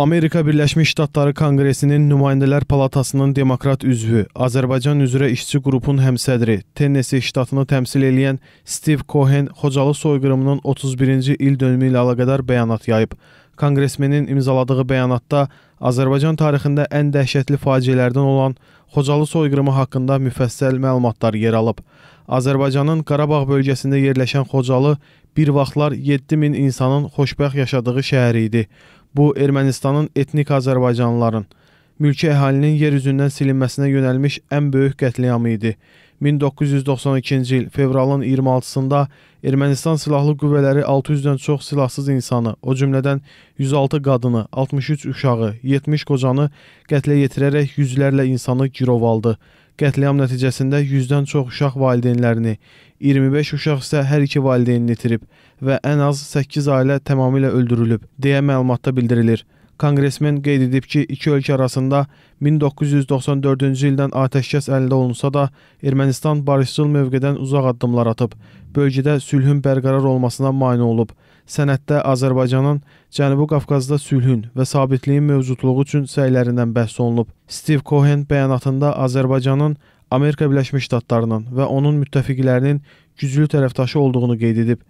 Amerika Birləşmiş Ştatları Konqresinin Nümayəndələr Palatasının demokrat üzvü, Azərbaycan üzrə işçi qrupun həmsədri, Tennessee ştatını təmsil edən Steve Cohen Xocalı soyqırımının 31-ci il dönümü ilə əlaqədar bəyanat yayıb. Konqresmenin imzaladığı bəyanatda Azərbaycan tarixində ən dəhşətli faciələrdən olan Xocalı soyqırımı haqqında müfəssəl məlumatlar yer alıb. Azərbaycanın Qarabağ bölgəsində yerləşən Xocalı bir vaxtlar 7000 insanın xoşbəxt yaşadığı şəhər idi. Bu Ermənistanın etnik azərbaycanlıların, mülki əhalinin yer üzündən silinməsinə yönəlmiş ən böyük qətliamı idi. 1992-ci il fevralın 26-sında Ermənistan Silahlı Qüvvələri 600-dən çox silahsız insanı, o cümlədən 106 qadını, 63 uşağı, 70 qocanı qətlə yetirərək yüzlərlə insanı girov aldı. Qətliam nəticəsində 100-dən çox uşaq valideynlərini, 25 uşaq isə hər iki valideynini itirib və ən az 8 ailə tamamilə öldürülüb, deyə məlumatda bildirilir. Konqresmen qeyd edib ki, iki ölkə arasında 1994-cü ildən atəşkəs əldə olunsa da, Ermənistan barışçıl mövqedən uzaq addımlar atıb, bölgədə sülhün bərqərar olmasına mane olub. Sənəddə Azərbaycanın Cənubi Qafqazda sülhün və sabitliyin mövcudluğu üçün səylərindən bəhs olunub. Steve Cohen bəyanatında Azərbaycanın Amerika Birləşmiş Ştatlarının və onun müttəfiqlərinin güclü tərəfdaşı olduğunu qeyd edib.